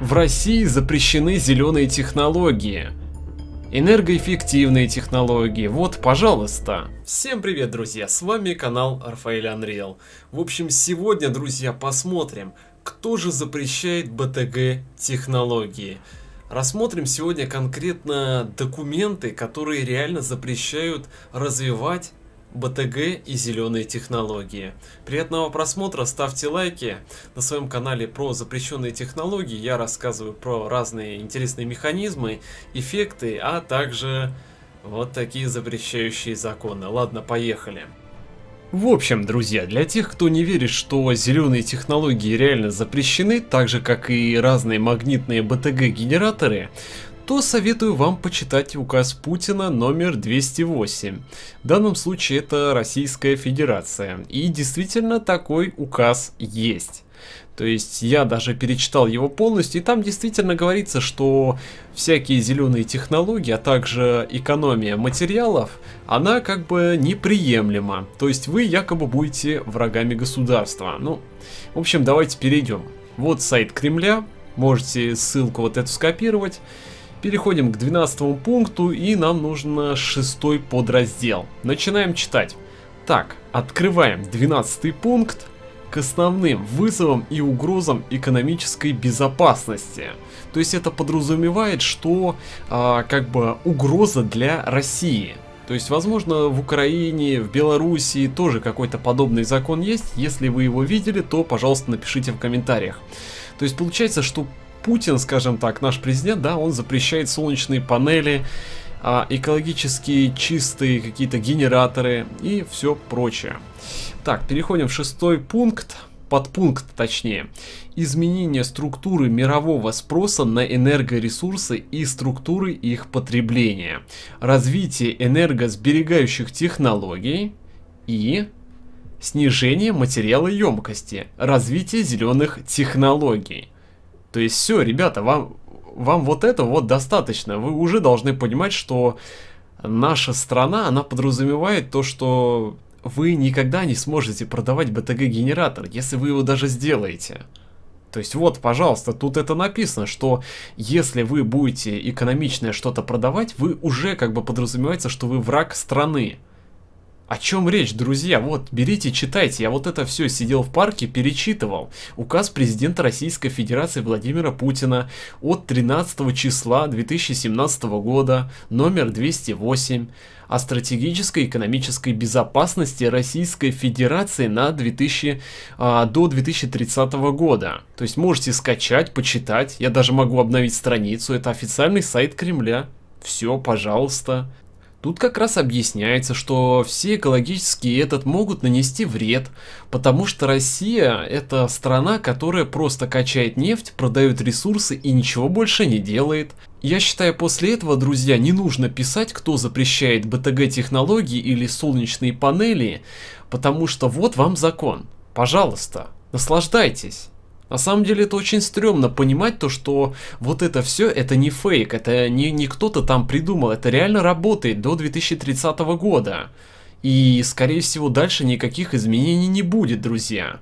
В России запрещены зеленые технологии. Энергоэффективные технологии, вот, пожалуйста. Всем привет, друзья, с вами канал Рафаэль Unreal. В общем, сегодня, друзья, посмотрим, кто же запрещает БТГ технологии. Рассмотрим сегодня конкретно документы, которые реально запрещают развивать БТГ и зеленые технологии. Приятного просмотра, ставьте лайки. На своем канале про запрещенные технологии я рассказываю про разные интересные механизмы, эффекты, а также вот такие запрещающие законы. Ладно, поехали. В общем, друзья, для тех, кто не верит, что зеленые технологии реально запрещены, так же как и разные магнитные БТГ-генераторы, то советую вам почитать указ Путина номер 208. В данном случае это Российская Федерация. И действительно такой указ есть. То есть я даже перечитал его полностью, и там действительно говорится, что всякие зеленые технологии, а также экономия материалов, она как бы неприемлема. То есть вы якобы будете врагами государства. Ну, в общем, давайте перейдем. Вот сайт Кремля, можете ссылку вот эту скопировать Переходим к 12 пункту и нам нужно шестой подраздел. Начинаем читать. Так, открываем 12 пункт к основным вызовам и угрозам экономической безопасности. То есть это подразумевает, что а, как бы угроза для России. То есть, возможно, в Украине, в Белоруссии тоже какой-то подобный закон есть. Если вы его видели, то, пожалуйста, напишите в комментариях. То есть получается, что Путин, скажем так, наш президент, да, он запрещает солнечные панели, а, экологически чистые какие-то генераторы и все прочее. Так, переходим в шестой пункт, подпункт точнее. Изменение структуры мирового спроса на энергоресурсы и структуры их потребления. Развитие энергосберегающих технологий и снижение материала емкости, развитие зеленых технологий. То есть все, ребята, вам, вам вот это вот достаточно. Вы уже должны понимать, что наша страна, она подразумевает то, что вы никогда не сможете продавать БТГ-генератор, если вы его даже сделаете. То есть вот, пожалуйста, тут это написано, что если вы будете экономичное что-то продавать, вы уже как бы подразумевается, что вы враг страны. О чем речь, друзья? Вот, берите, читайте. Я вот это все сидел в парке, перечитывал. Указ президента Российской Федерации Владимира Путина от 13 числа 2017 года, номер 208, о стратегической экономической безопасности Российской Федерации на 2000, а, до 2030 года. То есть можете скачать, почитать. Я даже могу обновить страницу. Это официальный сайт Кремля. Все, пожалуйста. Тут как раз объясняется, что все экологические этот могут нанести вред, потому что Россия это страна, которая просто качает нефть, продает ресурсы и ничего больше не делает. Я считаю, после этого, друзья, не нужно писать, кто запрещает БТГ-технологии или солнечные панели, потому что вот вам закон. Пожалуйста, наслаждайтесь. На самом деле это очень стрёмно понимать то, что вот это все это не фейк, это не, не кто-то там придумал, это реально работает до 2030 года. И, скорее всего, дальше никаких изменений не будет, друзья.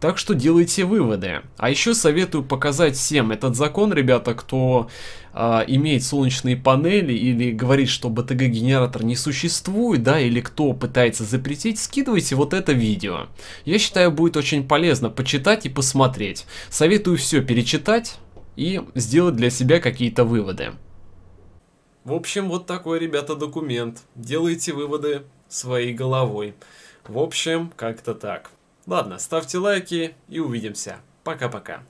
Так что делайте выводы. А еще советую показать всем этот закон, ребята, кто э, имеет солнечные панели или говорит, что БТГ-генератор не существует, да, или кто пытается запретить, скидывайте вот это видео. Я считаю, будет очень полезно почитать и посмотреть. Советую все перечитать и сделать для себя какие-то выводы. В общем, вот такой, ребята, документ. Делайте выводы своей головой. В общем, как-то так. Ладно, ставьте лайки и увидимся. Пока-пока.